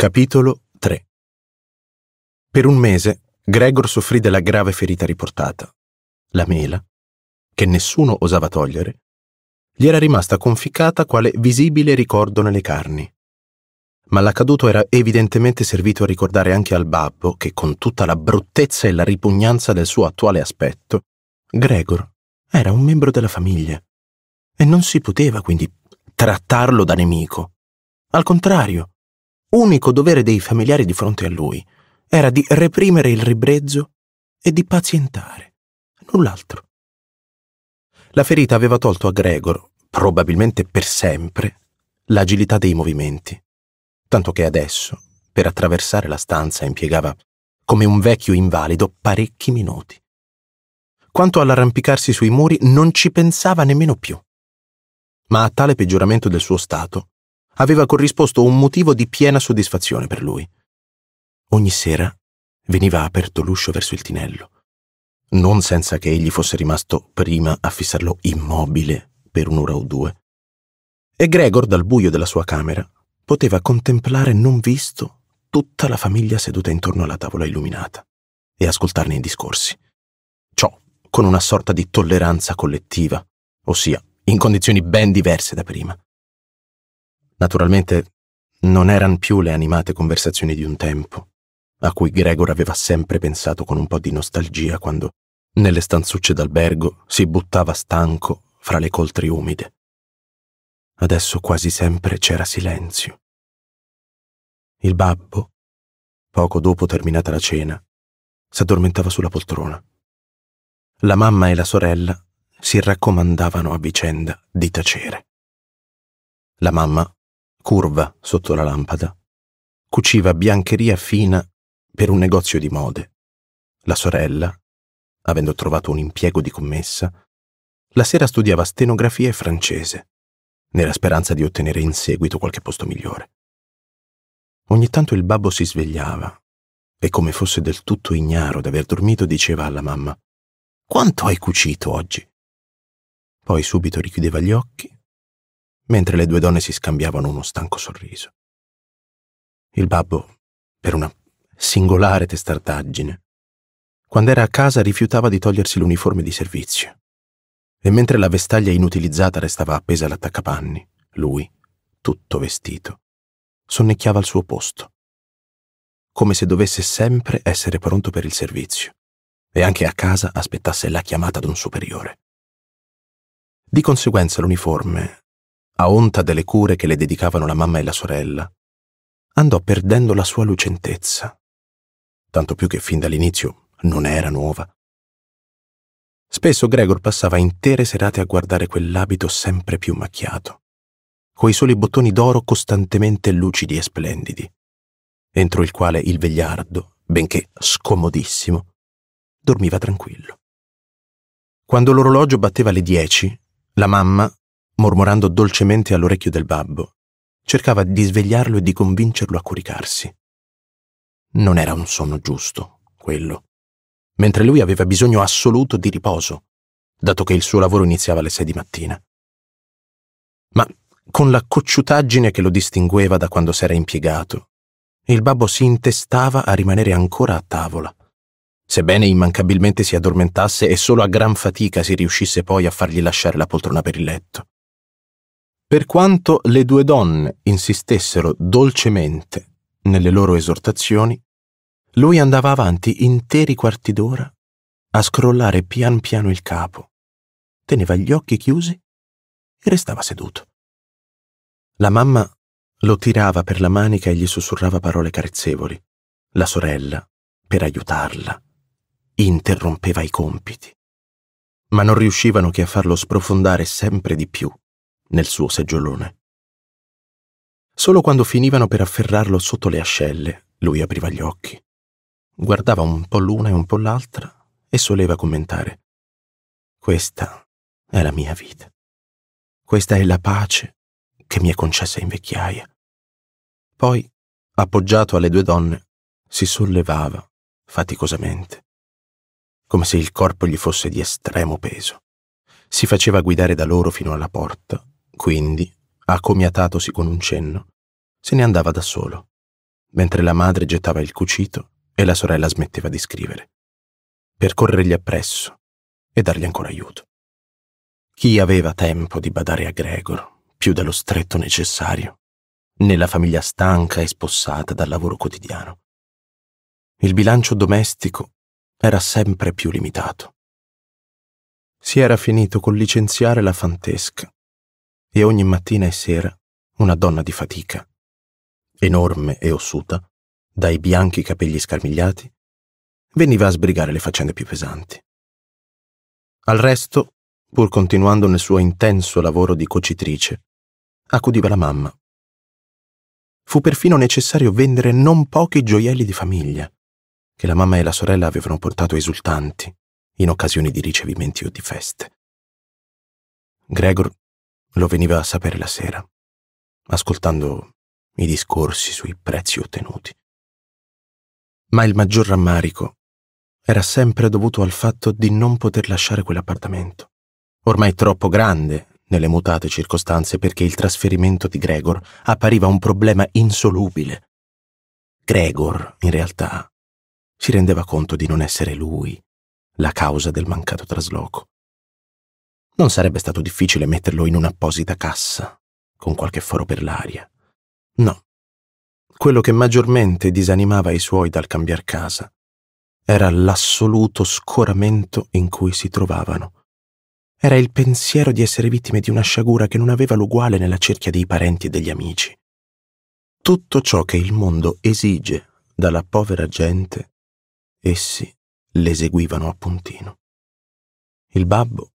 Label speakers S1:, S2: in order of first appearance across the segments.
S1: Capitolo 3 Per un mese Gregor soffrì della grave ferita riportata. La mela, che nessuno osava togliere, gli era rimasta conficcata quale visibile ricordo nelle carni. Ma l'accaduto era evidentemente servito a ricordare anche al babbo che, con tutta la bruttezza e la ripugnanza del suo attuale aspetto, Gregor era un membro della famiglia e non si poteva quindi trattarlo da nemico. Al contrario, unico dovere dei familiari di fronte a lui era di reprimere il ribrezzo
S2: e di pazientare, null'altro.
S1: La ferita aveva tolto a Gregor, probabilmente per sempre, l'agilità dei movimenti, tanto che adesso, per attraversare la stanza, impiegava, come un vecchio invalido, parecchi minuti. Quanto all'arrampicarsi sui muri, non ci pensava nemmeno più. Ma a tale peggioramento del suo stato aveva corrisposto un motivo di piena soddisfazione per lui. Ogni sera veniva aperto l'uscio verso il tinello, non senza che egli fosse rimasto prima a fissarlo immobile per un'ora o due. E Gregor, dal buio della sua camera, poteva contemplare non visto tutta la famiglia seduta intorno alla tavola illuminata e ascoltarne i discorsi. Ciò con una sorta di tolleranza collettiva, ossia in condizioni ben diverse da prima. Naturalmente non erano più le animate conversazioni di un tempo, a cui Gregor aveva sempre pensato con un po' di nostalgia quando, nelle stanzucce d'albergo, si buttava stanco fra le coltri
S2: umide. Adesso quasi sempre c'era silenzio. Il babbo, poco dopo terminata la cena, s'addormentava
S1: sulla poltrona. La mamma e la sorella si raccomandavano a vicenda di tacere. La mamma curva sotto la lampada, cuciva biancheria fina per un negozio di mode. La sorella, avendo trovato un impiego di commessa, la sera studiava stenografia e francese, nella speranza di ottenere in seguito qualche posto migliore. Ogni tanto il babbo si svegliava e, come fosse del tutto ignaro d'aver dormito,
S2: diceva alla mamma: Quanto hai cucito oggi? Poi subito richiudeva gli occhi mentre le due donne si scambiavano uno stanco sorriso. Il babbo, per una singolare testardaggine,
S1: quando era a casa rifiutava di togliersi l'uniforme di servizio. E mentre la vestaglia inutilizzata restava appesa all'attaccapanni, lui, tutto vestito, sonnecchiava
S2: al suo posto, come se dovesse sempre essere pronto per il servizio e anche a casa aspettasse la chiamata d'un superiore. Di
S1: conseguenza l'uniforme a onta delle cure che le dedicavano la mamma e la sorella, andò perdendo la sua lucentezza, tanto più che fin dall'inizio non era nuova. Spesso Gregor passava intere serate a guardare quell'abito sempre più macchiato, coi soli bottoni d'oro costantemente lucidi e splendidi, entro il quale il vegliardo, benché scomodissimo, dormiva tranquillo. Quando l'orologio batteva le dieci, la mamma, mormorando dolcemente all'orecchio del babbo. Cercava di svegliarlo e di convincerlo a coricarsi. Non era un sonno giusto, quello. Mentre lui aveva bisogno assoluto di riposo, dato che il suo lavoro iniziava alle sei di mattina. Ma con la cocciutaggine che lo distingueva da quando s'era impiegato, il babbo si intestava a rimanere ancora a tavola, sebbene immancabilmente si addormentasse e solo a gran fatica si riuscisse poi a fargli lasciare la poltrona per il letto. Per quanto le due donne insistessero dolcemente nelle loro esortazioni, lui andava avanti interi quarti d'ora
S2: a scrollare pian piano il capo, teneva gli occhi chiusi e restava seduto. La mamma lo tirava per la manica
S1: e gli sussurrava parole carezzevoli. La sorella, per aiutarla, interrompeva i compiti, ma non riuscivano che a farlo sprofondare sempre di più nel suo seggiolone. Solo quando finivano per afferrarlo sotto le ascelle, lui apriva gli occhi. Guardava un po' l'una e un po' l'altra
S2: e soleva commentare. Questa è la mia vita. Questa è la pace che mi è concessa in vecchiaia. Poi, appoggiato alle due donne, si sollevava faticosamente,
S1: come se il corpo gli fosse di estremo peso. Si faceva guidare da loro fino alla porta quindi, accomiatatosi con un cenno, se ne andava da solo, mentre la madre gettava il cucito e la sorella smetteva di scrivere, per corrergli appresso e dargli ancora aiuto. Chi aveva tempo di badare a Gregor più dello stretto necessario, nella famiglia stanca e spossata dal lavoro quotidiano? Il bilancio domestico era sempre più limitato. Si era finito col licenziare la Fantesca e ogni mattina e sera una donna di fatica, enorme e ossuta, dai bianchi capelli scarmigliati, veniva a sbrigare le
S2: faccende più pesanti. Al resto, pur continuando nel suo intenso lavoro di cocitrice, accudiva la mamma. Fu perfino
S1: necessario vendere non pochi gioielli di famiglia, che la mamma e la sorella avevano portato
S2: esultanti in occasioni di ricevimenti o di feste. Gregor lo veniva a sapere la sera, ascoltando i discorsi sui prezzi ottenuti. Ma il maggior rammarico era sempre
S1: dovuto al fatto di non poter lasciare quell'appartamento, ormai troppo grande nelle mutate circostanze perché il trasferimento di Gregor appariva un problema insolubile.
S2: Gregor, in realtà, si rendeva conto di non essere lui la causa del mancato trasloco. Non sarebbe stato difficile metterlo in un'apposita cassa, con qualche foro per l'aria. No.
S1: Quello che maggiormente disanimava i suoi dal cambiar casa era l'assoluto scoramento in cui si trovavano. Era il pensiero di essere vittime di una sciagura che non aveva l'uguale nella cerchia dei parenti e degli amici. Tutto ciò che il mondo esige dalla povera gente, essi l'eseguivano a puntino. Il babbo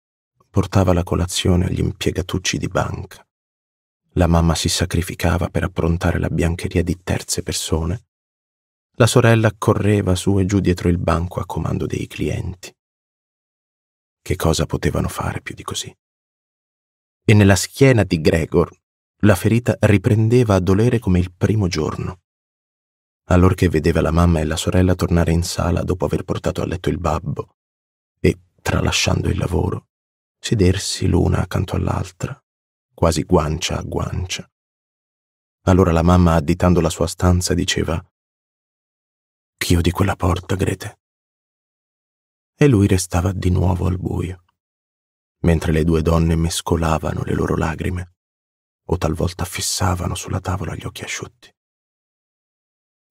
S1: portava la colazione agli impiegatucci di banca. La mamma si sacrificava per approntare la biancheria di
S2: terze persone. La sorella correva su e giù dietro il banco a comando dei clienti. Che cosa potevano fare più di così?
S1: E nella schiena di Gregor la ferita riprendeva a dolere come il primo giorno. Allorché vedeva la mamma e la sorella tornare in sala dopo aver portato a letto il babbo e, tralasciando il lavoro, sedersi l'una accanto all'altra,
S2: quasi guancia a guancia. Allora la mamma, additando la sua stanza, diceva Chiudi quella porta, Grete. E lui restava di nuovo al buio, mentre le due donne mescolavano
S1: le loro lagrime o talvolta fissavano sulla tavola gli occhi asciutti.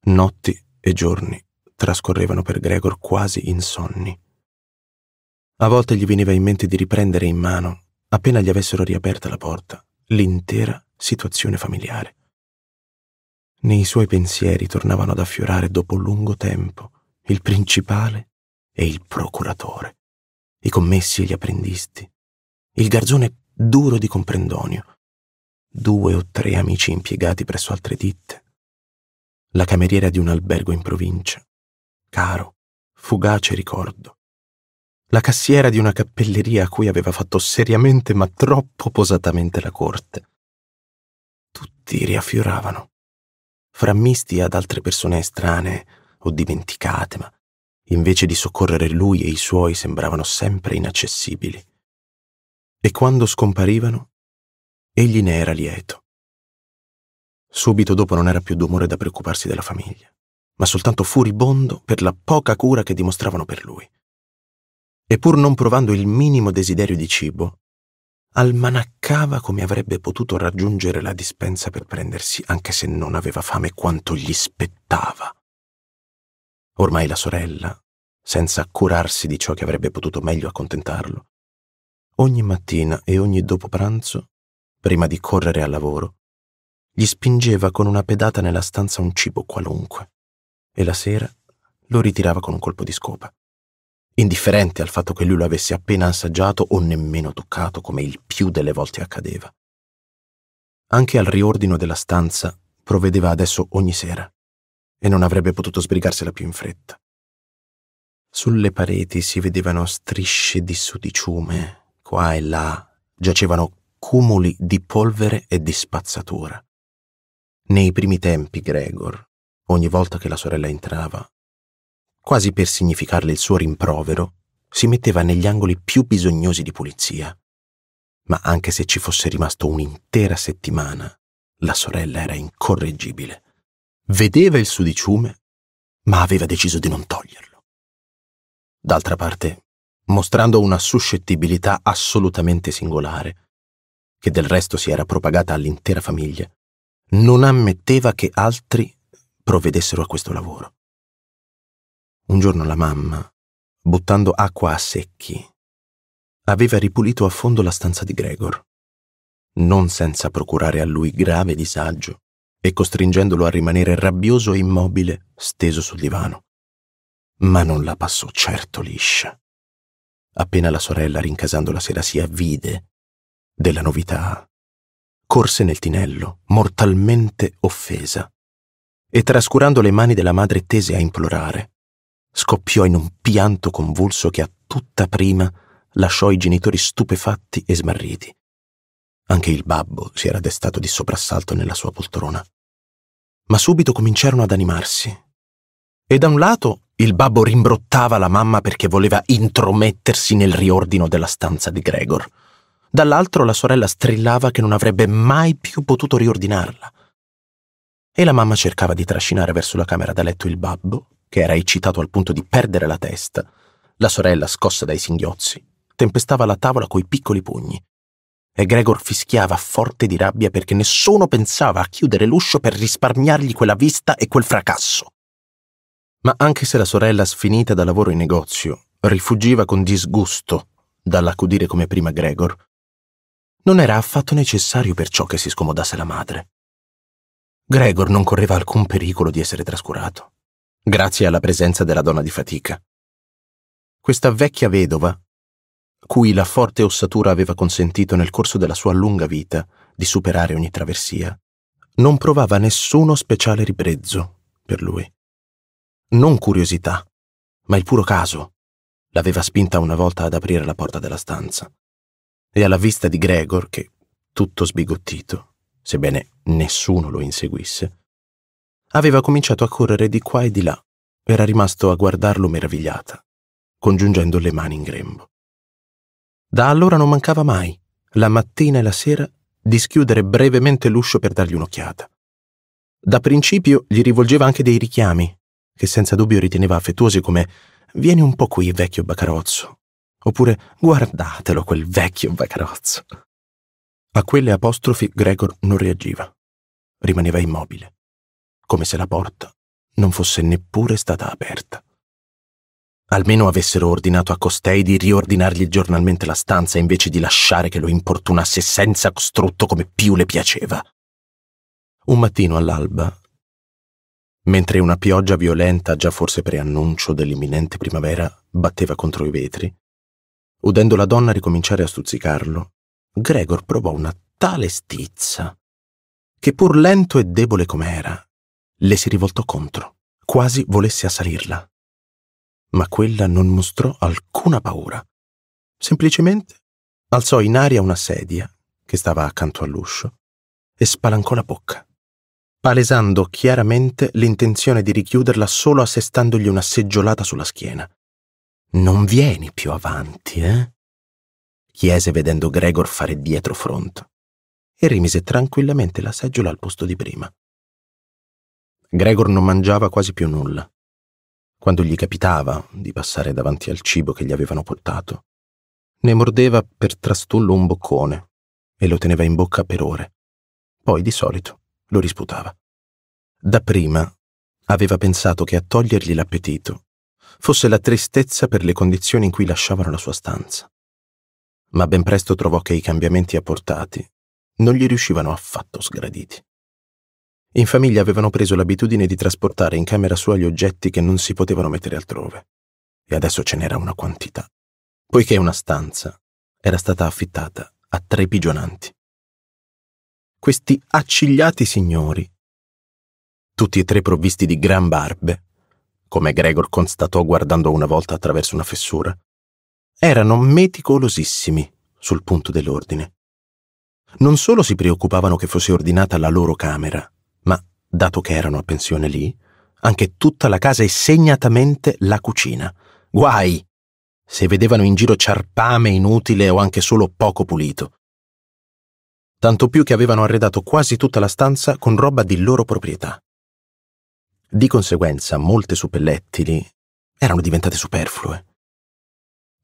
S1: Notti e giorni trascorrevano per Gregor quasi insonni. A volte gli veniva in mente di riprendere in mano, appena gli avessero riaperta la porta, l'intera situazione familiare. Nei suoi pensieri tornavano ad affiorare dopo lungo tempo il principale e il procuratore, i commessi e gli apprendisti, il garzone duro di
S2: comprendonio, due o tre amici impiegati presso altre ditte, la cameriera di un albergo in provincia, caro, fugace ricordo,
S1: la cassiera di una cappelleria a cui aveva fatto seriamente ma troppo posatamente la corte. Tutti riaffioravano, frammisti ad altre persone estranee o dimenticate, ma invece di soccorrere lui e i suoi sembravano sempre inaccessibili. E quando scomparivano, egli ne era lieto. Subito dopo non era più d'umore da preoccuparsi della famiglia, ma soltanto furibondo per la poca cura che dimostravano per lui e pur non provando il minimo desiderio di cibo, almanaccava come avrebbe potuto raggiungere la dispensa per prendersi, anche se non aveva fame, quanto gli spettava. Ormai la sorella, senza curarsi di ciò che avrebbe potuto meglio accontentarlo, ogni mattina e ogni dopo pranzo, prima di correre al lavoro, gli spingeva con una pedata nella stanza un cibo qualunque e la sera lo ritirava con un colpo di scopa indifferente al fatto che lui lo avesse appena assaggiato o nemmeno toccato come il più delle volte accadeva. Anche al riordino della stanza provvedeva adesso ogni sera e non avrebbe potuto sbrigarsela più in fretta. Sulle pareti si vedevano strisce di sudiciume, qua e là giacevano cumuli di polvere e di spazzatura. Nei primi tempi Gregor, ogni volta che la sorella entrava, quasi per significarle il suo rimprovero, si metteva negli angoli più bisognosi di pulizia. Ma anche se ci fosse rimasto un'intera settimana, la sorella era incorreggibile. Vedeva il sudiciume, ma aveva deciso di non toglierlo. D'altra parte, mostrando una suscettibilità assolutamente singolare, che del resto si era propagata all'intera famiglia, non ammetteva che altri
S2: provvedessero a questo lavoro. Un giorno la mamma, buttando acqua a secchi, aveva ripulito a fondo la stanza di Gregor,
S1: non senza procurare a lui grave disagio e costringendolo a rimanere rabbioso e immobile steso sul divano. Ma non la passò certo
S2: liscia. Appena la sorella, rincasando la sera, si avvide della novità, corse nel tinello, mortalmente offesa,
S1: e trascurando le mani della madre tese a implorare scoppiò in un pianto convulso che a tutta prima lasciò i genitori stupefatti e smarriti. Anche il babbo si era destato di soprassalto nella sua poltrona. Ma subito cominciarono ad animarsi. E da un lato il babbo rimbrottava la mamma perché voleva intromettersi nel riordino della stanza di Gregor. Dall'altro la sorella strillava che non avrebbe mai più potuto riordinarla. E la mamma cercava di trascinare verso la camera da letto il babbo, che era eccitato al punto di perdere la testa, la sorella, scossa dai singhiozzi, tempestava la tavola coi piccoli pugni. E Gregor fischiava forte di rabbia perché nessuno pensava a chiudere l'uscio per risparmiargli quella vista e quel fracasso. Ma anche se la sorella, sfinita da lavoro in negozio, rifuggiva con disgusto dall'accudire come prima Gregor, non era affatto necessario perciò che si scomodasse la madre. Gregor non correva alcun pericolo di essere trascurato grazie alla presenza della donna di fatica. Questa vecchia vedova, cui la forte ossatura aveva consentito nel corso della sua lunga vita di superare ogni traversia, non provava nessuno speciale ribrezzo per lui. Non curiosità, ma il puro caso l'aveva spinta una volta ad aprire la porta della stanza. E alla vista di Gregor, che, tutto sbigottito, sebbene nessuno lo inseguisse, aveva cominciato a correre di qua e di là. Era rimasto a guardarlo meravigliata, congiungendo le mani in grembo. Da allora non mancava mai, la mattina e la sera, di schiudere brevemente l'uscio per dargli un'occhiata. Da principio gli rivolgeva anche dei richiami, che senza dubbio riteneva affettuosi come Vieni un po' qui, vecchio bacarozzo, oppure Guardatelo quel vecchio bacarozzo. A quelle apostrofi Gregor non reagiva. Rimaneva immobile come se la porta non fosse neppure stata aperta. Almeno avessero ordinato a costei di riordinargli giornalmente la stanza invece di lasciare che lo importunasse senza costrutto come più le piaceva. Un mattino all'alba, mentre una pioggia violenta, già forse preannuncio dell'imminente primavera, batteva contro i vetri, udendo la donna ricominciare a stuzzicarlo, Gregor provò una tale stizza che pur lento e debole com'era, le si rivoltò contro, quasi volesse assalirla. Ma quella non mostrò alcuna paura. Semplicemente alzò in aria una sedia che stava accanto all'uscio e spalancò la bocca, palesando chiaramente l'intenzione di richiuderla solo assestandogli una seggiolata sulla schiena. Non vieni più avanti, eh? chiese vedendo Gregor fare dietro front e rimise tranquillamente la seggiola al posto di prima. Gregor non mangiava quasi più nulla. Quando gli capitava di passare davanti al cibo che gli avevano portato, ne mordeva per trastullo un boccone e lo teneva in bocca per ore. Poi di solito lo risputava. Dapprima aveva pensato che a togliergli l'appetito fosse la tristezza per le condizioni in cui lasciavano la sua stanza. Ma ben presto trovò che i cambiamenti apportati non gli riuscivano affatto sgraditi. In famiglia avevano preso l'abitudine di trasportare in camera sua gli oggetti che non si potevano mettere altrove. E adesso ce n'era una
S2: quantità, poiché una stanza era stata affittata a tre pigionanti. Questi accigliati signori, tutti e tre
S1: provvisti di gran barbe, come Gregor constatò guardando una volta attraverso una fessura, erano meticolosissimi sul punto dell'ordine. Non solo si preoccupavano che fosse ordinata la loro camera, ma, dato che erano a pensione lì, anche tutta la casa e segnatamente la cucina. Guai! Se vedevano in giro ciarpame inutile o anche solo poco pulito. Tanto più che avevano arredato quasi tutta la stanza con roba di loro proprietà. Di conseguenza, molte suppellettili erano diventate superflue.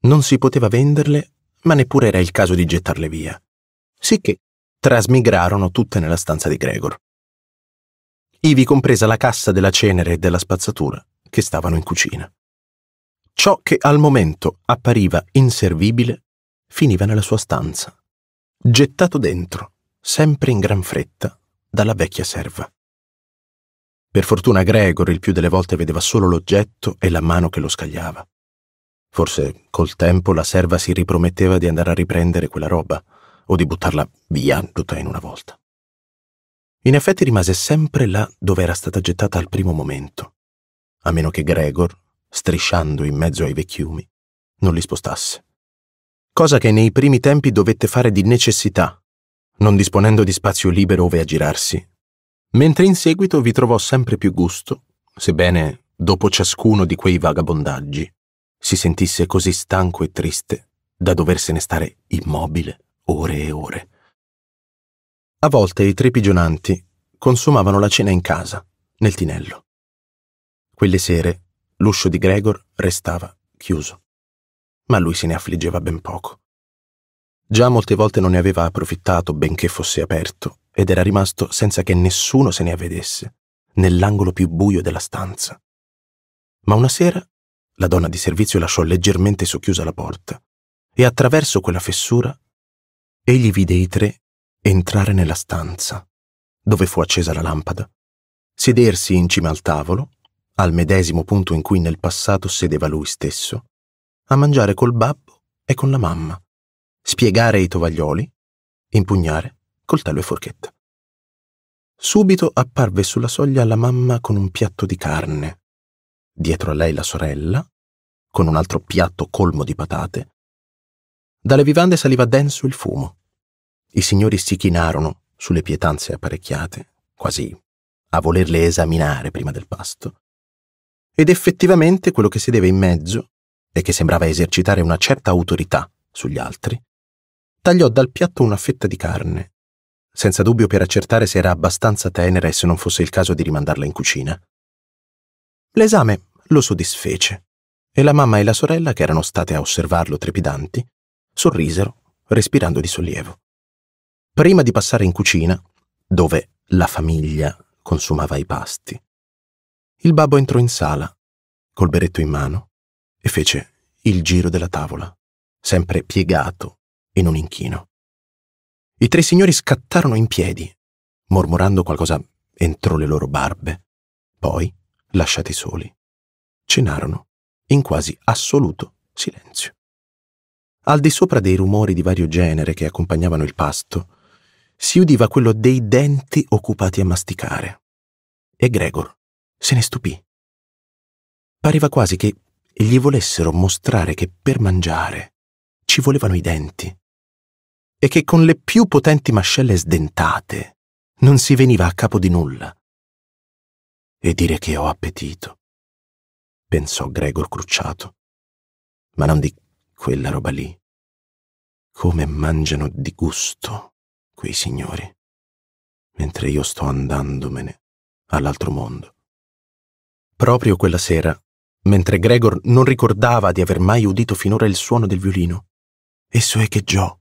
S1: Non si poteva venderle, ma neppure era il caso di gettarle via. Sicché trasmigrarono tutte nella stanza di Gregor ivi compresa la cassa della cenere e della spazzatura che stavano in cucina. Ciò che al momento appariva inservibile finiva nella sua stanza, gettato dentro, sempre in gran fretta, dalla vecchia serva. Per fortuna Gregor il più delle volte vedeva solo l'oggetto e la mano che lo scagliava. Forse col tempo la serva si riprometteva di andare a riprendere quella roba o di buttarla via tutta in una volta. In effetti rimase sempre là dove era stata gettata al primo momento, a meno che Gregor, strisciando in mezzo ai vecchiumi, non li spostasse. Cosa che nei primi tempi dovette fare di necessità, non disponendo di spazio libero ove aggirarsi, mentre in seguito vi trovò sempre più gusto, sebbene dopo ciascuno di quei vagabondaggi si sentisse così stanco e triste da doversene stare immobile ore e ore. A volte i tre pigionanti consumavano la cena in casa, nel tinello. Quelle sere l'uscio di Gregor restava chiuso, ma lui se ne affliggeva ben poco. Già molte volte non ne aveva approfittato benché fosse aperto ed era rimasto senza che nessuno se ne avvedesse, nell'angolo più buio della stanza. Ma una sera la donna di servizio lasciò leggermente socchiusa la porta e attraverso quella fessura egli vide i tre entrare nella stanza, dove fu accesa la lampada, sedersi in cima al tavolo, al medesimo punto in cui nel passato sedeva lui stesso, a mangiare col babbo e con la mamma, spiegare i tovaglioli, impugnare coltello e forchetta. Subito apparve sulla soglia la mamma con un piatto di carne, dietro a lei la sorella, con un altro piatto colmo di patate. Dalle vivande saliva denso il fumo. I signori si chinarono sulle pietanze apparecchiate, quasi a volerle esaminare prima del pasto. Ed effettivamente quello che sedeva in mezzo, e che sembrava esercitare una certa autorità sugli altri, tagliò dal piatto una fetta di carne, senza dubbio per accertare se era abbastanza tenera e se non fosse il caso di rimandarla in cucina. L'esame lo soddisfece, e la mamma e la sorella, che erano state a osservarlo trepidanti, sorrisero, respirando di sollievo prima di passare in cucina, dove la famiglia consumava i pasti.
S2: Il babbo entrò in sala, col berretto in mano, e fece il giro della tavola, sempre piegato in un inchino. I tre signori
S1: scattarono in piedi, mormorando qualcosa entro le loro barbe. Poi, lasciati soli, cenarono in quasi assoluto silenzio. Al di sopra dei rumori di vario genere che accompagnavano il pasto, si udiva quello dei denti occupati a masticare. E Gregor se ne stupì. Pareva quasi che gli volessero mostrare che per mangiare ci volevano i denti e che con le più potenti
S2: mascelle sdentate non si veniva a capo di nulla. E dire che ho appetito, pensò Gregor crucciato, ma non di quella roba lì. Come mangiano di gusto quei signori, mentre io sto andandomene all'altro mondo.
S1: Proprio quella sera, mentre Gregor non ricordava di aver mai udito
S2: finora il suono del violino, esso echeggiò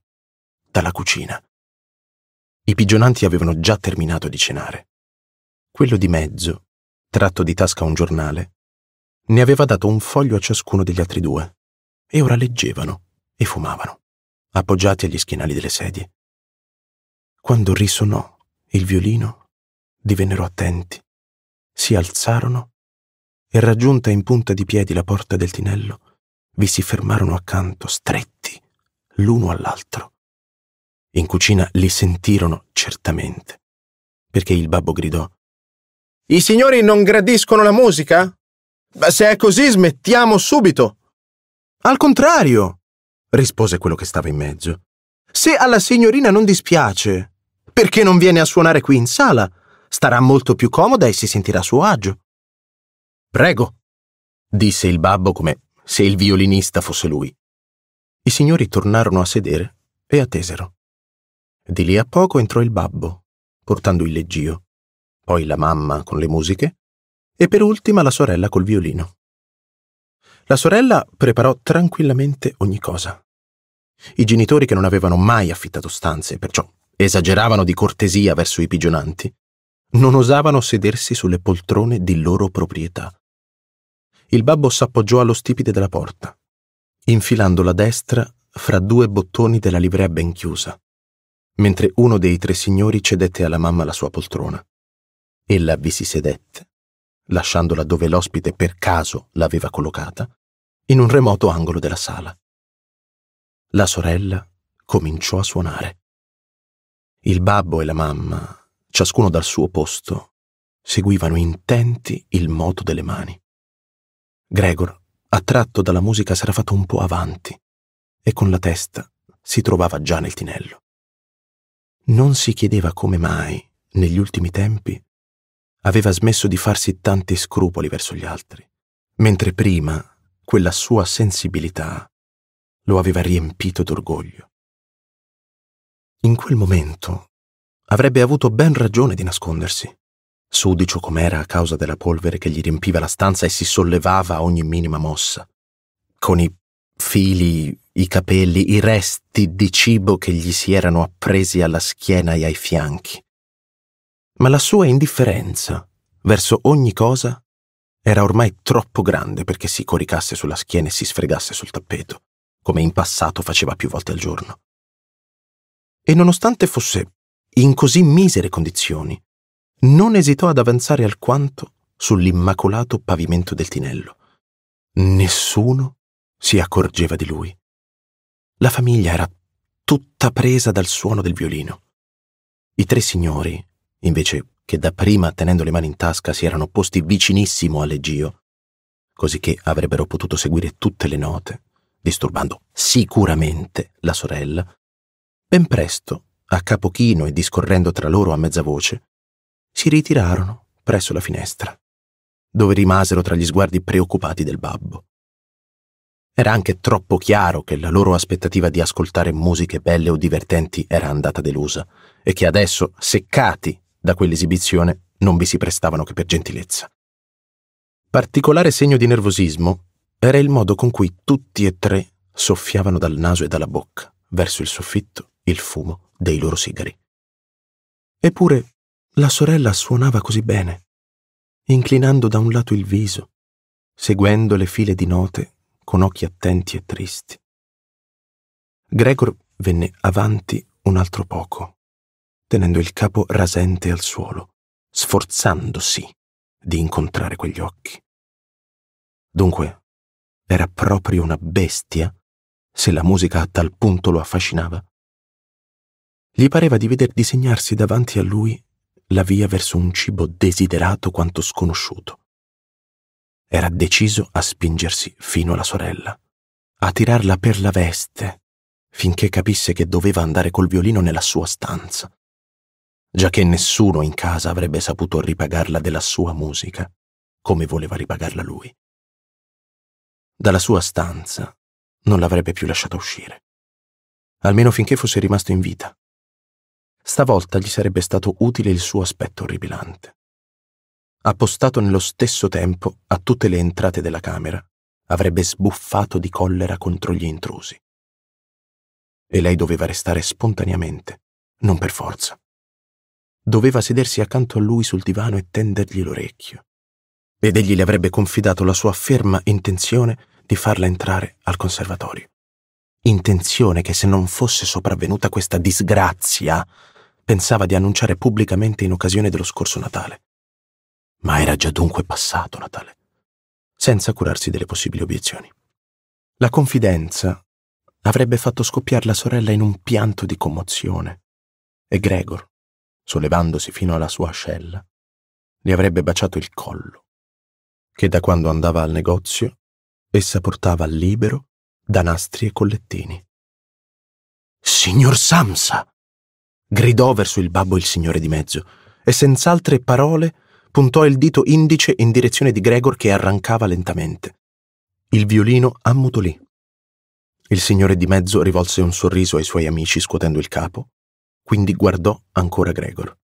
S2: dalla cucina. I pigionanti avevano già terminato di cenare. Quello di mezzo,
S1: tratto di tasca un giornale, ne aveva dato un foglio a ciascuno degli altri due,
S2: e ora leggevano e fumavano, appoggiati agli schienali delle sedie. Quando risonò il violino, divennero attenti, si
S1: alzarono e raggiunta in punta di piedi la porta del tinello, vi si fermarono accanto, stretti, l'uno all'altro. In cucina li sentirono certamente, perché il babbo gridò
S2: I signori non
S1: gradiscono la musica? Ma Se è così smettiamo subito. Al contrario, rispose quello che stava in mezzo. Se alla signorina non dispiace, perché non viene a suonare qui in sala? Starà molto più comoda e si sentirà a suo agio.
S2: Prego, disse il babbo come se il violinista fosse lui. I signori tornarono a sedere e attesero. Di lì a
S1: poco entrò il babbo, portando il leggio, poi la mamma con le musiche e per ultima la sorella col violino. La sorella preparò tranquillamente ogni cosa. I genitori che non avevano mai affittato stanze, perciò esageravano di cortesia verso i pigionanti, non osavano sedersi sulle poltrone di loro proprietà. Il babbo s'appoggiò allo stipite della porta, infilando la destra fra due bottoni della livrea ben chiusa, mentre uno dei tre signori cedette alla mamma la sua poltrona. Ella vi si sedette, lasciandola dove l'ospite per caso l'aveva collocata, in un remoto angolo della sala
S2: la sorella cominciò a suonare. Il babbo e la mamma, ciascuno dal suo posto, seguivano intenti
S1: il moto delle mani. Gregor, attratto dalla musica, s'era fatto un po' avanti e con la testa si trovava già nel tinello. Non si chiedeva come mai, negli ultimi tempi, aveva smesso di farsi tanti scrupoli verso gli altri, mentre prima quella sua sensibilità
S2: lo aveva riempito d'orgoglio. In quel momento avrebbe avuto ben ragione di nascondersi, sudicio com'era a causa della
S1: polvere che gli riempiva la stanza e si sollevava a ogni minima mossa, con i fili, i capelli, i resti di cibo che gli si erano appresi alla schiena e ai fianchi. Ma la sua indifferenza verso ogni cosa era ormai troppo grande perché si coricasse sulla schiena e si sfregasse sul tappeto come in passato faceva più volte al giorno. E nonostante fosse in così misere condizioni, non esitò ad avanzare alquanto sull'immacolato pavimento del tinello. Nessuno si accorgeva di lui. La famiglia era tutta presa dal suono del violino. I tre signori, invece che dapprima tenendo le mani in tasca si erano posti vicinissimo a Leggio, così che avrebbero potuto seguire tutte le note, disturbando sicuramente la sorella, ben presto, a capo chino e discorrendo tra loro a mezza voce, si ritirarono presso la finestra, dove rimasero tra gli sguardi preoccupati del babbo. Era anche troppo chiaro che la loro aspettativa di ascoltare musiche belle o divertenti era andata delusa e che adesso, seccati da quell'esibizione, non vi si prestavano che per gentilezza. Particolare segno di nervosismo era il modo con cui tutti e tre soffiavano dal naso e dalla bocca, verso il soffitto, il fumo dei loro sigari.
S2: Eppure la sorella suonava
S1: così bene, inclinando da un lato il viso, seguendo le file di note con occhi attenti e tristi.
S2: Gregor venne avanti un altro poco, tenendo il capo rasente al suolo, sforzandosi di incontrare quegli occhi. Dunque, era proprio una bestia, se la musica a tal punto lo affascinava.
S1: Gli pareva di veder disegnarsi davanti a lui la via verso un cibo desiderato quanto sconosciuto. Era deciso a spingersi fino alla sorella, a tirarla per la veste, finché capisse che doveva andare col violino nella sua stanza,
S2: giacché nessuno in casa avrebbe saputo ripagarla della sua musica come voleva ripagarla lui dalla sua stanza non l'avrebbe più lasciata uscire. Almeno finché fosse rimasto in vita.
S1: Stavolta gli sarebbe stato utile il suo aspetto orripilante. Appostato nello stesso tempo a tutte le entrate della camera, avrebbe sbuffato di collera contro gli intrusi. E lei doveva restare spontaneamente, non per forza. Doveva sedersi accanto a lui sul divano e tendergli l'orecchio. Ed egli le avrebbe confidato la sua ferma intenzione di farla entrare al conservatorio. Intenzione che se non fosse sopravvenuta questa disgrazia, pensava di annunciare pubblicamente in occasione dello scorso Natale. Ma era già dunque passato Natale, senza curarsi delle possibili obiezioni. La confidenza avrebbe fatto scoppiare la sorella in un pianto di commozione e Gregor, sollevandosi fino alla sua ascella, le avrebbe baciato il collo,
S2: che da quando andava al negozio Essa portava libero da nastri e collettini. Signor Samsa! gridò
S1: verso il babbo il signore di mezzo, e senz'altre parole puntò il dito indice in direzione di Gregor che arrancava lentamente. Il violino ammutolì. Il signore di mezzo rivolse un sorriso ai suoi amici scuotendo il capo, quindi guardò ancora Gregor.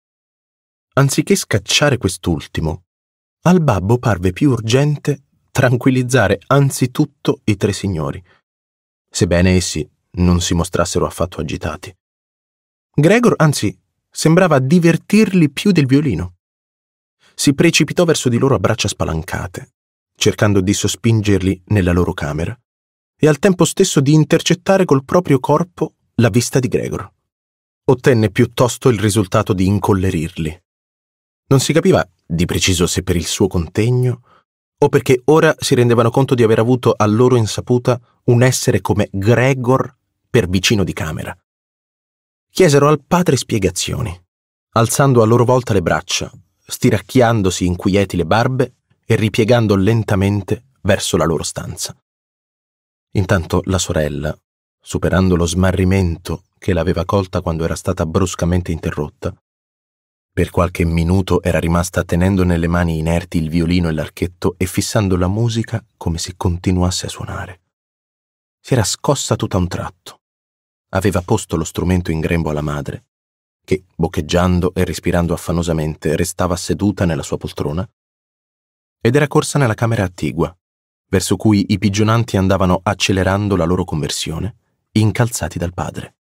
S1: Anziché scacciare quest'ultimo, al babbo parve più urgente tranquillizzare anzitutto i tre signori, sebbene essi non si mostrassero affatto agitati. Gregor, anzi, sembrava divertirli più del violino. Si precipitò verso di loro a braccia spalancate, cercando di sospingerli nella loro camera, e al tempo stesso di intercettare col proprio corpo la vista di Gregor. Ottenne piuttosto il risultato di incollerirli. Non si capiva di preciso se per il suo contegno o perché ora si rendevano conto di aver avuto a loro insaputa un essere come Gregor per vicino di camera. Chiesero al padre spiegazioni, alzando a loro volta le braccia, stiracchiandosi inquieti le barbe e ripiegando lentamente verso la loro stanza. Intanto la sorella, superando lo smarrimento che l'aveva colta quando era stata bruscamente interrotta, per qualche minuto era rimasta tenendo nelle mani inerti il violino e l'archetto e fissando la musica come se continuasse a suonare. Si era scossa tutta un tratto. Aveva posto lo strumento in grembo alla madre, che, boccheggiando e respirando affanosamente, restava seduta nella sua poltrona, ed era corsa nella camera attigua, verso cui i pigionanti andavano accelerando la loro conversione, incalzati dal padre.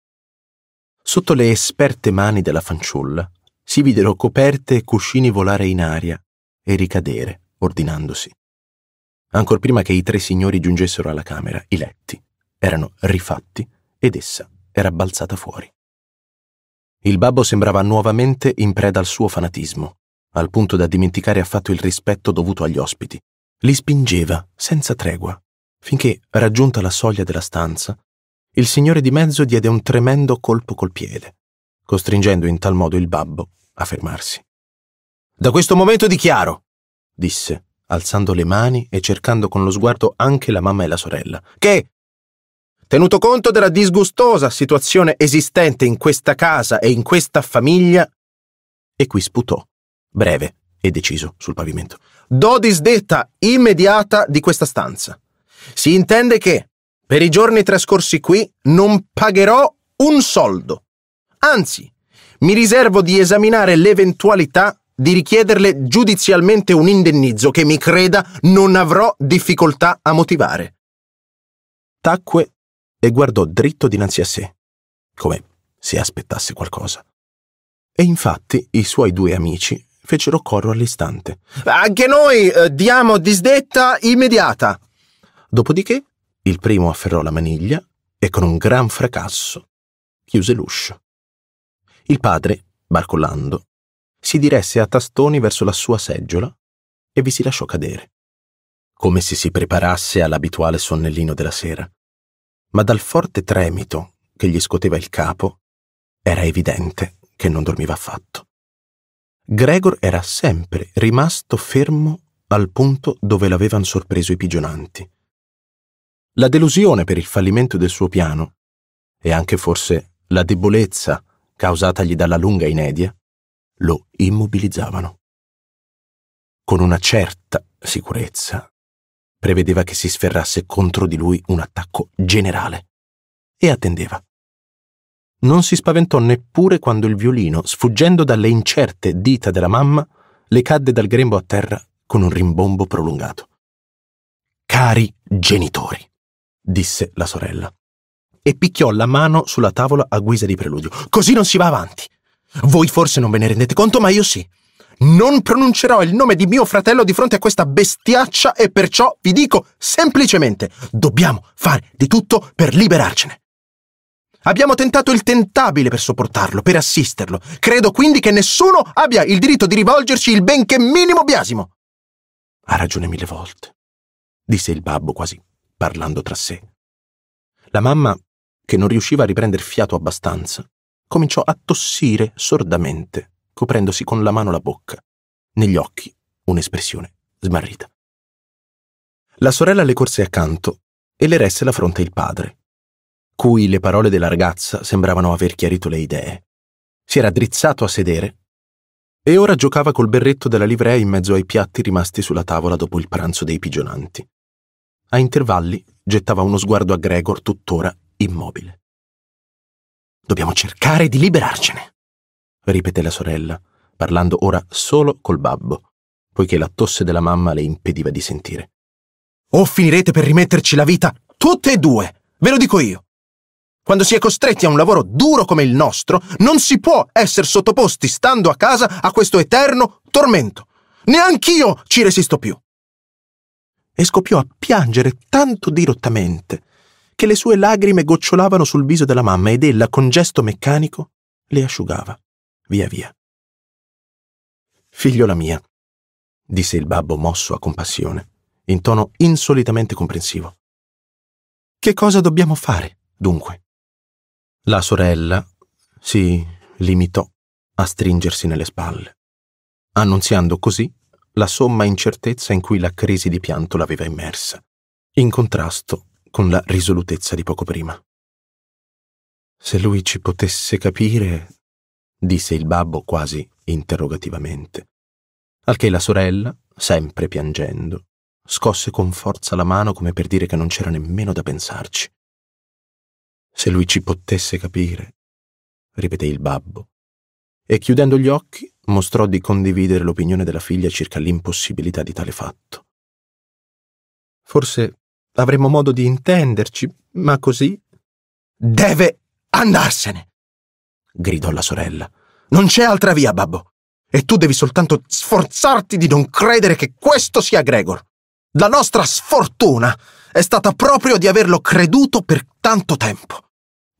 S1: Sotto le esperte mani della fanciulla si videro coperte e cuscini volare in aria e ricadere, ordinandosi. Ancor prima che i tre signori giungessero alla camera, i letti erano rifatti ed essa era balzata fuori. Il babbo sembrava nuovamente in preda al suo fanatismo, al punto da dimenticare affatto il rispetto dovuto agli ospiti. Li spingeva, senza tregua, finché, raggiunta la soglia della stanza, il signore di mezzo diede un tremendo colpo col piede costringendo in tal modo il babbo a fermarsi. Da questo momento dichiaro, disse, alzando le mani e cercando con lo sguardo anche la mamma e la sorella, che, tenuto conto della disgustosa situazione esistente in questa casa e in questa famiglia, e qui sputò, breve e deciso, sul pavimento, do disdetta immediata di questa stanza. Si intende che, per i giorni trascorsi qui, non pagherò un soldo Anzi, mi riservo di esaminare l'eventualità di richiederle giudizialmente un indennizzo che mi creda non avrò difficoltà a motivare. Tacque e guardò dritto dinanzi a sé, come se aspettasse qualcosa. E infatti i suoi due amici fecero coro all'istante. Anche noi eh, diamo disdetta immediata. Dopodiché il primo afferrò la maniglia e con un gran fracasso chiuse l'uscio. Il padre, barcollando, si diresse a tastoni verso la sua seggiola e vi si lasciò cadere, come se si preparasse all'abituale sonnellino della sera. Ma dal forte tremito che gli scoteva il capo, era evidente che non dormiva affatto. Gregor era sempre rimasto fermo al punto dove l'avevano sorpreso i pigionanti. La delusione per il fallimento del suo piano, e anche forse la debolezza causatagli dalla lunga inedia, lo immobilizzavano. Con una certa sicurezza prevedeva che si sferrasse contro di lui un attacco generale e attendeva. Non si spaventò neppure quando il violino, sfuggendo dalle incerte dita della mamma, le cadde dal grembo a terra con un rimbombo prolungato. Cari genitori, disse la sorella, e picchiò la mano sulla tavola a guisa di preludio. Così non si va avanti. Voi forse non ve ne rendete conto, ma io sì. Non pronuncerò il nome di mio fratello di fronte a questa bestiaccia e perciò vi dico semplicemente, dobbiamo fare di tutto per liberarcene. Abbiamo tentato il tentabile per sopportarlo, per assisterlo. Credo quindi che nessuno abbia il diritto di rivolgerci il benché minimo biasimo. Ha ragione mille volte, disse il babbo quasi parlando tra sé. La mamma che non riusciva a riprender fiato abbastanza, cominciò a tossire sordamente, coprendosi con la mano la bocca, negli occhi un'espressione smarrita. La sorella le corse accanto e le resse la fronte il padre, cui le parole della ragazza sembravano aver chiarito le idee. Si era drizzato a sedere e ora giocava col berretto della livrea in mezzo ai piatti rimasti sulla tavola dopo il pranzo dei pigionanti. A intervalli gettava uno sguardo a Gregor tuttora immobile. Dobbiamo cercare di liberarcene, ripeté la sorella, parlando ora solo col babbo, poiché la tosse della mamma le impediva di sentire. O finirete per rimetterci la vita, tutte e due, ve lo dico io. Quando si è costretti a un lavoro duro come il nostro, non si può essere sottoposti, stando a casa, a questo eterno tormento. Neanch'io ci resisto più. E scoppiò a piangere tanto dirottamente che le sue lacrime gocciolavano sul viso della mamma ed ella, con gesto meccanico, le asciugava,
S2: via via. Figliola mia, disse il babbo mosso a compassione, in tono insolitamente comprensivo. Che cosa dobbiamo
S1: fare, dunque? La sorella si limitò a stringersi nelle spalle, annunziando così la somma incertezza in cui la crisi di pianto l'aveva immersa, in contrasto con la risolutezza di poco prima. Se lui ci potesse capire, disse il babbo quasi interrogativamente, al che la sorella, sempre piangendo, scosse con forza la mano come per dire che non c'era nemmeno da pensarci. Se lui ci potesse capire, ripeté il babbo, e chiudendo gli occhi mostrò di condividere l'opinione della figlia circa l'impossibilità di tale fatto. Forse avremo modo di intenderci, ma così... Deve andarsene! gridò la sorella. Non c'è altra via, babbo. E tu devi soltanto sforzarti di non credere che questo sia Gregor. La nostra sfortuna è stata proprio di averlo creduto per tanto tempo.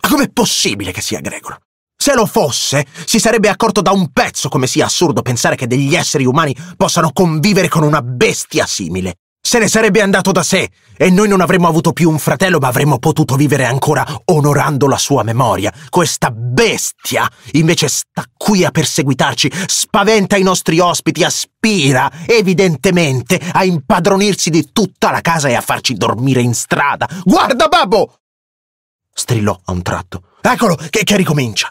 S1: Ma com'è possibile che sia Gregor? Se lo fosse, si sarebbe accorto da un pezzo come sia assurdo pensare che degli esseri umani possano convivere con una bestia simile. Se ne sarebbe andato da sé e noi non avremmo avuto più un fratello, ma avremmo potuto vivere ancora onorando la sua memoria. Questa bestia invece sta qui a perseguitarci, spaventa i nostri ospiti, aspira evidentemente a impadronirsi di tutta la casa e a farci dormire in strada. Guarda, babbo! strillò a un tratto. Eccolo, che, che ricomincia!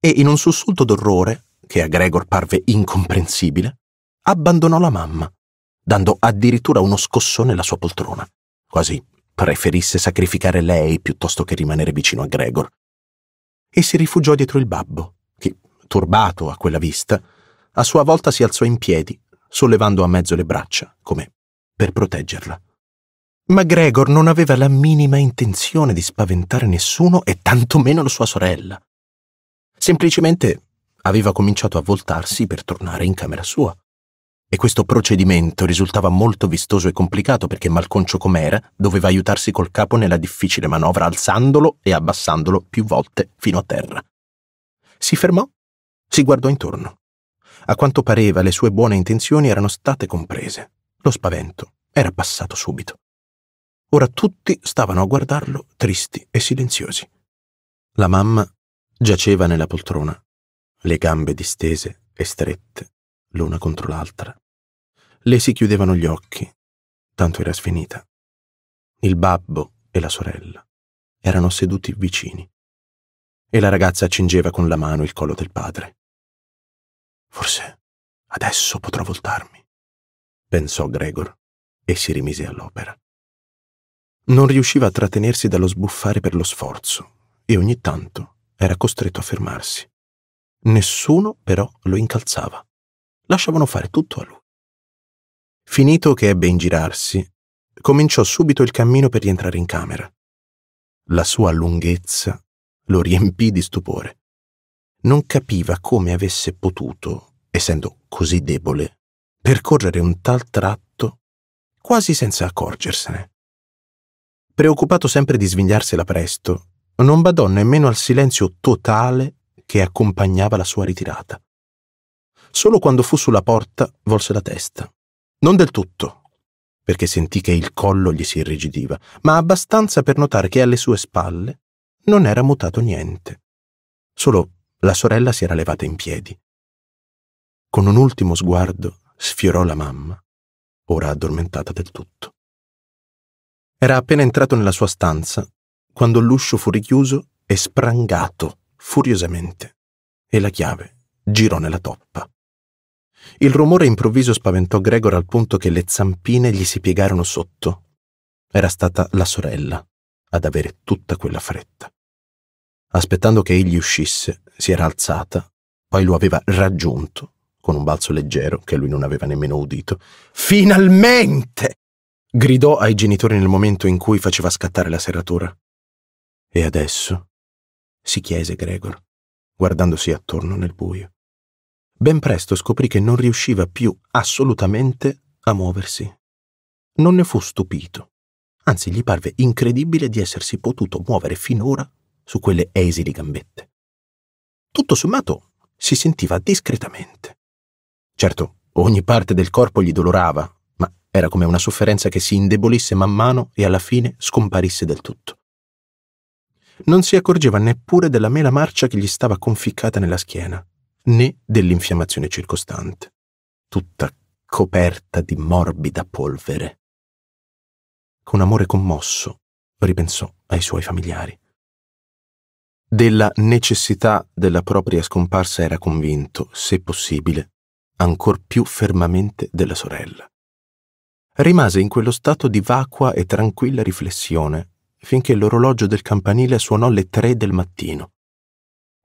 S1: E in un sussulto d'orrore, che a Gregor parve incomprensibile, abbandonò la mamma dando addirittura uno scossone alla sua poltrona. Quasi preferisse sacrificare lei piuttosto che rimanere vicino a Gregor. E si rifugiò dietro il babbo, che, turbato a quella vista, a sua volta si alzò in piedi, sollevando a mezzo le braccia, come per proteggerla. Ma Gregor non aveva la minima intenzione di spaventare nessuno e tantomeno la sua sorella. Semplicemente aveva cominciato a voltarsi per tornare in camera sua e questo procedimento risultava molto vistoso e complicato perché malconcio com'era doveva aiutarsi col capo nella difficile manovra alzandolo e abbassandolo più volte fino a terra. Si fermò, si guardò intorno. A quanto pareva le sue buone intenzioni erano state comprese. Lo spavento era passato subito. Ora tutti stavano a guardarlo tristi e
S2: silenziosi.
S1: La mamma giaceva nella poltrona, le gambe distese e strette l'una contro l'altra, le si chiudevano gli occhi, tanto era sfinita. Il babbo e la sorella
S2: erano seduti vicini e la ragazza cingeva con la mano il collo del padre. Forse adesso potrò voltarmi, pensò Gregor e si rimise all'opera. Non riusciva a trattenersi dallo
S1: sbuffare per lo sforzo e ogni tanto era costretto a fermarsi. Nessuno però lo incalzava. Lasciavano fare tutto a lui. Finito che ebbe in girarsi, cominciò subito il cammino per rientrare in camera. La sua lunghezza lo riempì di stupore. Non capiva come avesse potuto, essendo così debole, percorrere un tal tratto quasi senza accorgersene. Preoccupato sempre di svegliarsela presto, non badò nemmeno al silenzio totale che accompagnava la sua ritirata. Solo quando fu sulla porta volse la testa non del tutto, perché sentì che il collo gli si irrigidiva, ma abbastanza per notare che alle sue spalle non era mutato niente. Solo la sorella si era levata in
S2: piedi. Con un ultimo sguardo sfiorò la mamma, ora addormentata del tutto. Era appena entrato nella sua stanza
S1: quando l'uscio fu richiuso e sprangato furiosamente e la chiave girò nella toppa. Il rumore improvviso spaventò Gregor al punto che le zampine gli si piegarono sotto. Era stata la sorella ad avere tutta quella fretta. Aspettando che egli uscisse, si era alzata, poi lo aveva raggiunto, con un balzo leggero che lui non aveva nemmeno udito. Finalmente! gridò ai genitori nel momento in cui faceva scattare la serratura. E adesso? si chiese Gregor, guardandosi attorno nel buio ben presto scoprì che non riusciva più assolutamente a muoversi. Non ne fu stupito, anzi gli parve incredibile di essersi potuto muovere finora su quelle esili gambette. Tutto sommato si sentiva discretamente. Certo, ogni parte del corpo gli dolorava, ma era come una sofferenza che si indebolisse man mano e alla fine scomparisse del tutto. Non si accorgeva neppure della mela marcia che gli stava conficcata nella schiena né dell'infiammazione circostante, tutta coperta di morbida polvere. Con amore commosso ripensò ai suoi familiari. Della necessità della propria scomparsa era convinto, se possibile, ancor più fermamente della sorella. Rimase in quello stato di vacua e tranquilla riflessione finché l'orologio del campanile suonò le tre del mattino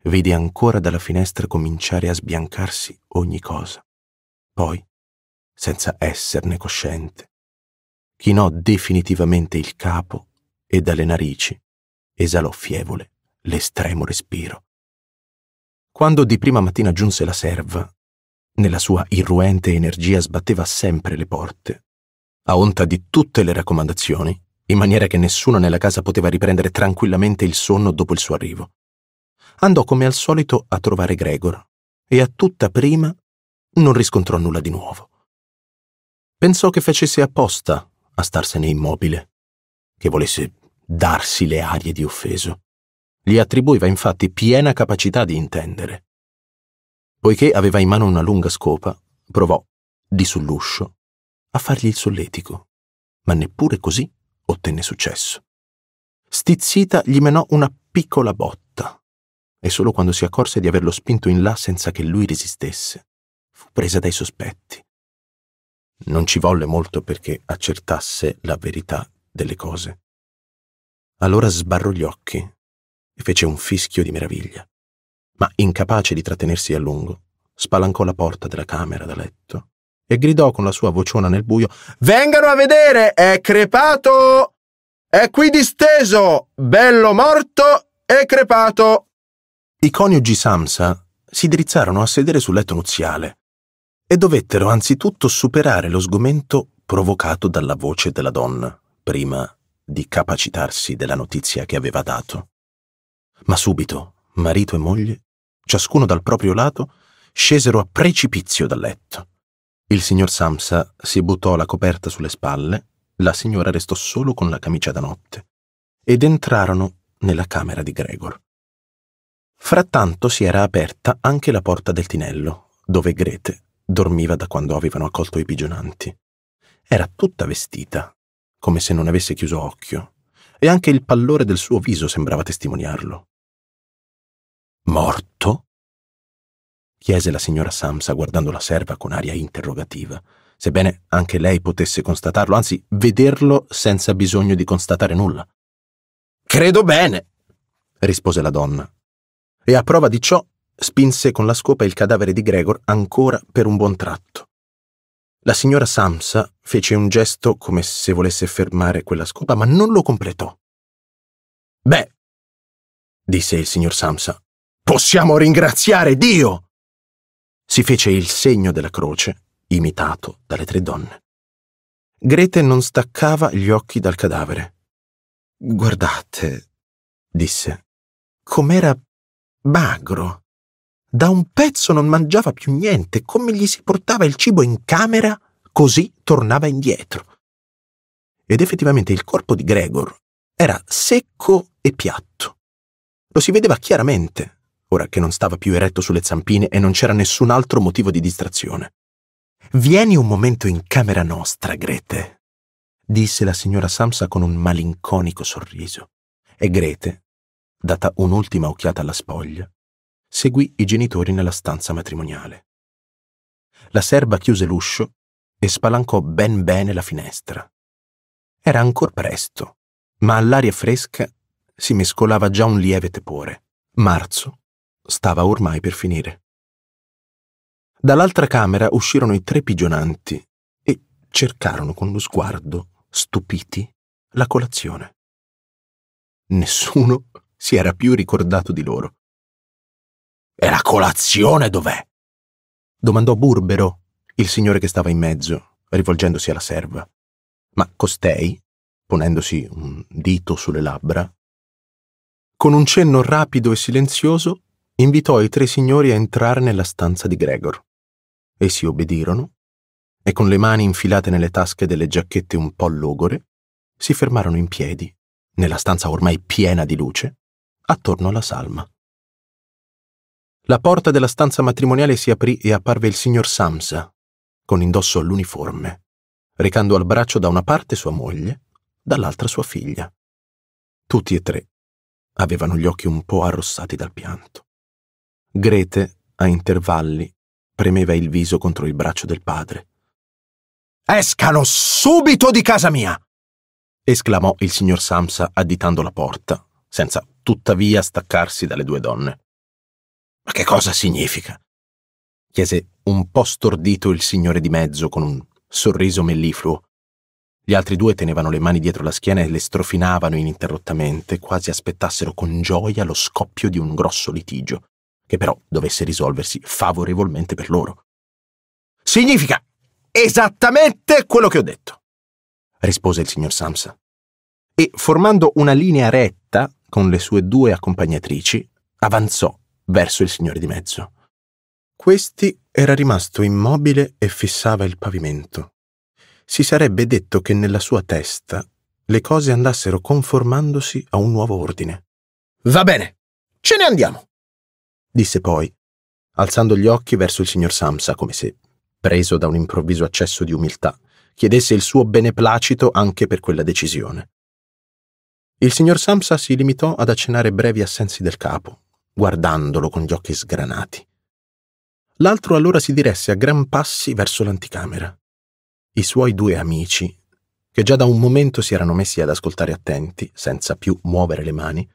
S1: vide ancora dalla finestra cominciare a sbiancarsi ogni cosa. Poi, senza esserne cosciente, chinò definitivamente il capo e dalle narici esalò fievole l'estremo respiro. Quando di prima mattina giunse la serva, nella sua irruente energia sbatteva sempre le porte, a onta di tutte le raccomandazioni, in maniera che nessuno nella casa poteva riprendere tranquillamente il sonno dopo il suo arrivo andò come al solito a trovare Gregor e a tutta prima non riscontrò nulla di nuovo. Pensò che facesse apposta a starsene immobile, che volesse darsi le arie di offeso. Gli attribuiva infatti piena capacità di intendere. Poiché aveva in mano una lunga scopa, provò, di sull'uscio, a fargli il solletico, ma neppure così ottenne successo. Stizzita gli menò una piccola botta e solo quando si accorse di averlo spinto in là senza che lui resistesse, fu presa dai sospetti. Non ci volle molto perché accertasse la verità delle cose. Allora sbarrò gli occhi e fece un fischio di meraviglia, ma incapace di trattenersi a lungo, spalancò la porta della camera da letto e gridò con la sua vociona nel buio Vengano a vedere, è crepato! È qui disteso, bello morto e crepato! I coniugi Samsa si drizzarono a sedere sul letto nuziale e dovettero anzitutto superare lo sgomento provocato dalla voce della donna, prima di capacitarsi della notizia che aveva dato. Ma subito, marito e moglie, ciascuno dal proprio lato, scesero a precipizio dal letto. Il signor Samsa si buttò la coperta sulle spalle, la signora restò solo con la camicia da notte, ed entrarono nella camera di Gregor. Frattanto si era aperta anche la porta del tinello, dove Grete dormiva da quando avevano accolto i pigionanti.
S2: Era tutta vestita, come se non avesse chiuso occhio, e anche il pallore del suo viso sembrava testimoniarlo. Morto? chiese la signora Samsa guardando la serva con aria interrogativa, sebbene anche lei potesse
S1: constatarlo, anzi vederlo senza bisogno di constatare nulla. Credo bene, rispose la donna, e a prova di ciò spinse con la scopa il cadavere di Gregor ancora per un buon tratto. La signora Samsa fece un gesto come se volesse fermare quella scopa, ma non lo completò.
S2: Beh, disse il signor Samsa, possiamo ringraziare Dio! Si fece il segno della croce, imitato dalle tre donne.
S1: Grete non staccava gli occhi dal cadavere. Guardate, disse, com'era magro. Da un pezzo non mangiava più niente, come gli si portava il cibo in camera, così tornava indietro. Ed effettivamente il corpo di Gregor era secco e piatto. Lo si vedeva chiaramente, ora che non stava più eretto sulle zampine e non c'era nessun altro motivo di distrazione. Vieni un momento in camera nostra, Grete, disse la signora Samsa con un malinconico sorriso. E Grete Data un'ultima occhiata alla spoglia, seguì i genitori nella stanza matrimoniale. La serva chiuse l'uscio e spalancò ben bene la finestra. Era ancor presto, ma all'aria fresca si mescolava già un lieve tepore. Marzo stava ormai per finire.
S2: Dall'altra camera uscirono i tre pigionanti e cercarono con lo sguardo, stupiti, la colazione. Nessuno
S1: si era più ricordato di loro.
S2: E la colazione
S1: dov'è? domandò Burbero, il signore che stava in mezzo, rivolgendosi alla serva. Ma costei, ponendosi un dito sulle labbra, con un cenno rapido e silenzioso, invitò i tre signori a entrare nella stanza di Gregor. Essi obbedirono e con le mani infilate nelle tasche delle giacchette un po' logore, si fermarono in piedi, nella stanza ormai piena di luce, attorno alla salma. La porta della stanza matrimoniale si aprì e apparve il signor Samsa, con indosso l'uniforme, recando al braccio da una parte sua moglie, dall'altra sua figlia. Tutti e tre avevano gli occhi un po' arrossati dal pianto. Grete, a intervalli, premeva il viso contro il braccio del padre. Escano subito di casa mia! esclamò il signor Samsa additando la porta, senza tuttavia staccarsi dalle due donne. Ma che cosa significa? chiese un po' stordito il signore di mezzo con un sorriso mellifluo. Gli altri due tenevano le mani dietro la schiena e le strofinavano ininterrottamente, quasi aspettassero con gioia lo scoppio di un grosso litigio, che però dovesse risolversi favorevolmente per loro. Significa esattamente quello che ho detto, rispose il signor Samsa. E formando una linea retta, con le sue due accompagnatrici, avanzò verso il signore di mezzo. Questi era rimasto immobile e fissava il pavimento. Si sarebbe detto che nella sua testa le cose andassero conformandosi a un nuovo ordine. Va bene, ce ne andiamo, disse poi, alzando gli occhi verso il signor Samsa come se, preso da un improvviso accesso di umiltà, chiedesse il suo beneplacito anche per quella decisione. Il signor Samsa si limitò ad accennare brevi assensi del capo, guardandolo con gli occhi sgranati. L'altro allora si diresse a gran passi verso l'anticamera. I suoi due amici, che già da un momento si erano messi ad ascoltare attenti, senza più muovere le mani,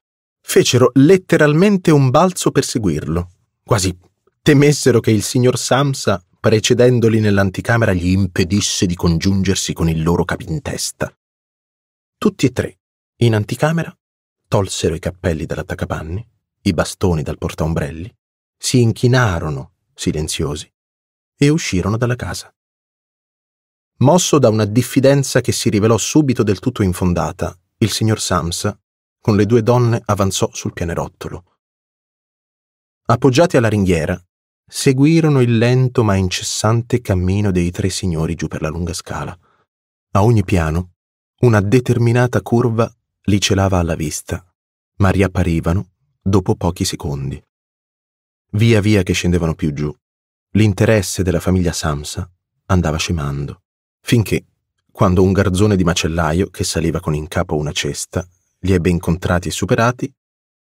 S1: fecero letteralmente un balzo per seguirlo, quasi temessero che il signor Samsa, precedendoli nell'anticamera, gli impedisse di congiungersi con il loro capintesta. Tutti e tre in anticamera tolsero i cappelli dall'attacapanni, i bastoni dal portaombrelli, si inchinarono, silenziosi, e uscirono dalla casa. Mosso da una diffidenza che si rivelò subito del tutto infondata, il signor Sams, con le due donne, avanzò sul pianerottolo. Appoggiati alla ringhiera, seguirono il lento ma incessante cammino dei tre signori giù per la lunga scala. A ogni piano, una determinata curva li celava alla vista, ma riapparivano dopo pochi secondi. Via via che scendevano più giù, l'interesse della famiglia Samsa andava scemando, finché, quando un garzone di macellaio che saliva con in capo una cesta, li ebbe incontrati e superati,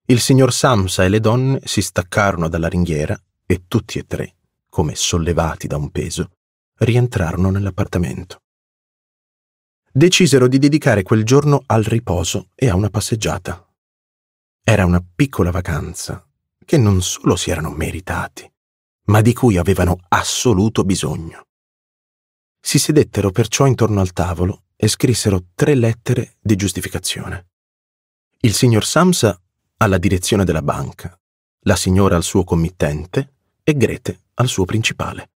S1: il signor Samsa e le donne si staccarono dalla ringhiera e tutti e tre, come sollevati da un peso, rientrarono nell'appartamento decisero di dedicare quel giorno al riposo e a una passeggiata. Era una piccola vacanza che non solo si erano meritati, ma di cui avevano assoluto bisogno. Si sedettero perciò intorno al tavolo e scrissero tre lettere di giustificazione. Il signor Samsa alla direzione della banca, la signora al suo committente e Grete al suo principale.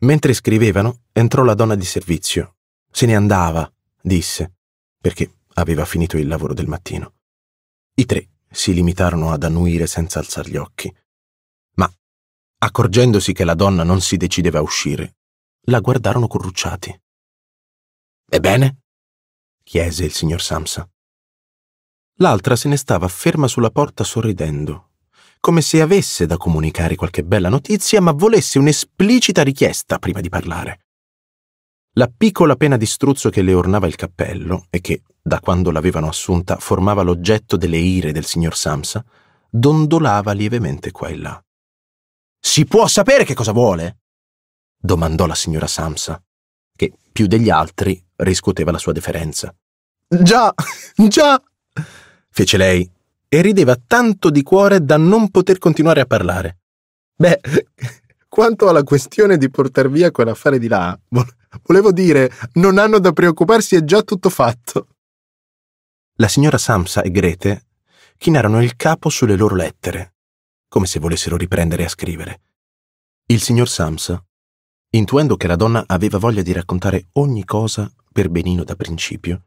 S1: Mentre scrivevano, entrò la donna di servizio se ne andava, disse, perché aveva finito il lavoro del mattino. I tre si limitarono ad annuire senza alzar gli occhi. Ma, accorgendosi
S2: che la donna non si decideva a uscire, la guardarono corrucciati. Ebbene? chiese il signor Samsa. L'altra se ne
S1: stava ferma sulla porta sorridendo, come se avesse da comunicare qualche bella notizia, ma volesse un'esplicita richiesta prima di parlare. La piccola pena di struzzo che le ornava il cappello e che, da quando l'avevano assunta, formava l'oggetto delle ire del signor Samsa, dondolava lievemente qua e là. Si può sapere che cosa vuole? domandò la signora Samsa, che più degli altri riscuoteva la sua deferenza. Già, già, fece lei, e rideva tanto di cuore da non poter continuare a parlare. Beh, quanto alla questione di portar via quell'affare di là, volevo dire, non hanno da preoccuparsi, è già tutto fatto. La signora Samsa e Grete chinarono il capo sulle loro lettere, come se volessero riprendere a scrivere. Il signor Samsa, intuendo che la donna aveva voglia di raccontare ogni cosa per benino da principio,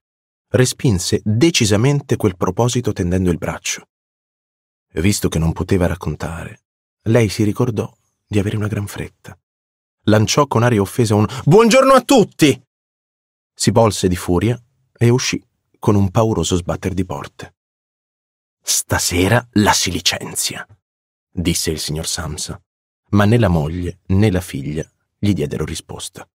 S1: respinse decisamente quel proposito tendendo il braccio. Visto che non poteva raccontare, lei si ricordò di avere una gran fretta. Lanciò con aria offesa un Buongiorno a tutti! Si volse di furia e uscì con un pauroso sbatter di porte.
S2: Stasera la si licenzia,
S1: disse il signor Samsa, ma né la moglie né la figlia gli diedero risposta.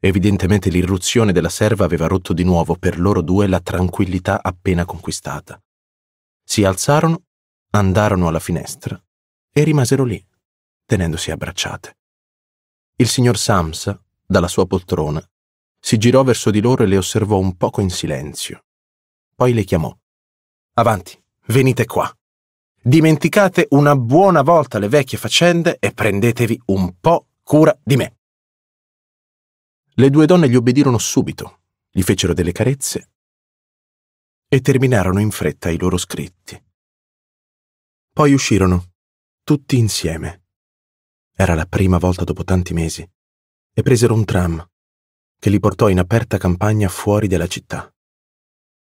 S1: Evidentemente l'irruzione della serva aveva rotto di nuovo per loro due la tranquillità appena conquistata. Si alzarono, andarono alla finestra e rimasero lì, tenendosi abbracciate. Il signor Sams, dalla sua poltrona, si girò verso di loro e le osservò un poco in silenzio. Poi le chiamò. Avanti, venite qua. Dimenticate una buona volta le vecchie faccende e prendetevi un po' cura di me. Le due donne gli obbedirono
S2: subito, gli fecero delle carezze e terminarono in fretta i loro scritti. Poi uscirono, tutti insieme, era la prima volta dopo tanti mesi. E presero un tram che li portò in aperta campagna fuori della città.